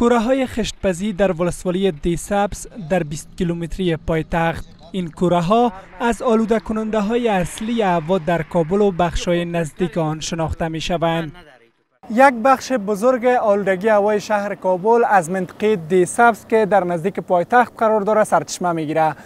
کوره های خشتپزی در ولسوالی دیسبس در 20 کیلومتری پایتخت این کوره ها از آلوده کننده های اصلی هوا در کابل و بخش های نزدیک آن شناخته می شوند. یک بخش بزرگ آلودگی هوای شهر کابل از منطقه سبز که در نزدیک پایتخت قرار دارد سرچشمه میگیره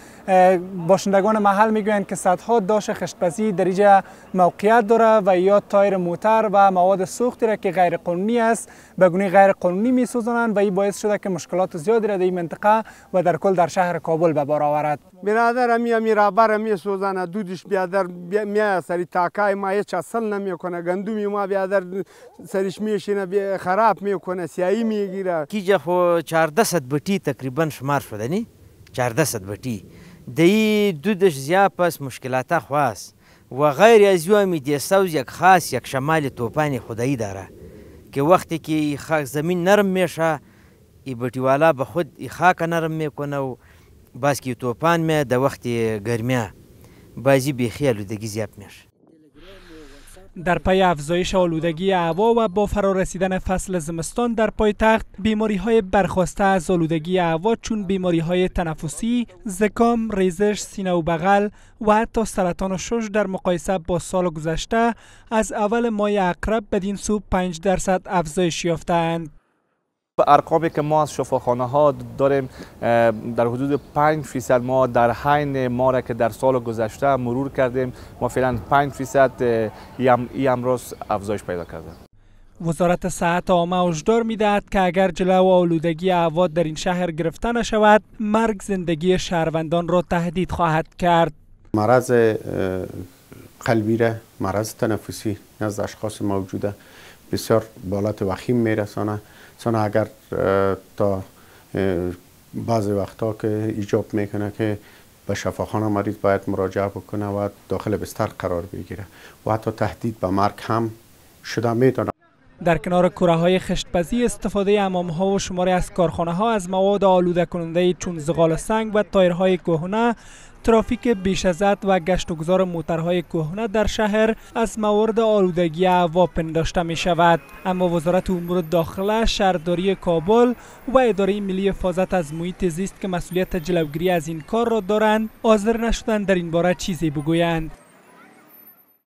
باشندگان محل میگویند که صدها داش خشتپزی در اینجا موقعیت داره و یا تایر موتر و مواد سوختی را که غیر قانونی است به گونه غیر قانونی میسوزانند و این باعث شده که مشکلات زیادی را در این منطقه و در کل در شهر کابل به بار آورد برادر می می رابر می سوزانه دودش بیادر می سری تاکای ما هیچ اصل نمیکنه گندومی ما بیادر سرش میشینه خراب میکنه سیایی میگیره کیجه خو 1400 بټی تقریبا شمار شده نی 1400 بټی دەی دوودش زیا پس مشکلاتە خواست و غیر از یومی دیسەوز یەک خاص یەک شەمالی تۆپانی خودایی دارە کە وەختێکی خاک زمین نەرم مێشە ئی بەتیوالا بە خود ئی خاکە نەرم مێکۆنە و باسکی تۆپان مێ دە وەختی گەرمیا بازی بێخیال و دەگی زیاب مێش در پی افزایش آلودگی هوا و با رسیدن فصل زمستان در پایتخت بیماری های برخواسته از آلودگی هوا چون بیماری های تنفسی، زکام، ریزش، سینه و بغل و حتی سرطان شش در مقایسه با سال گذشته از اول ماه اقرب بدین سو 5 درصد افزایش یافتند. ارقامی که ما از شفاخانه ها داریم در حدود 5 فیصد ما در حین ما را که در سال گذشته مرور کردیم ما فعلا 5 فیصد ای امروز افزایش پیدا کرده وزارت صحت عامه هشدار میدهد که اگر جلو آلودگی هوا در این شهر گرفته نشود مرگ زندگی شهروندان را تهدید خواهد کرد مرض قلبی را مرض تنفسی نزد اشخاص موجوده بسیار بالات وخیم میرسانه سانه اگر تا بعضی وقتا که ایجاب میکنه که به شفاخانه مریض باید مراجعه بکنه و داخل بستر قرار بگیره و حتی تهدید به مرگ هم شده میدانه در کنار کره های خشتپزی استفاده امام ها و شماره از کارخانه ها از مواد آلوده کننده چون زغال سنگ و های کهنه ترافیک بیش از حد و گشت و گذار موترهای کهنه در شهر از موارد آلودگی هوا پنداشته می شود اما وزارت امور داخله شهرداری کابل و اداره ملی حفاظت از محیط زیست که مسئولیت جلوگیری از این کار را دارند حاضر نشدند در این باره چیزی بگویند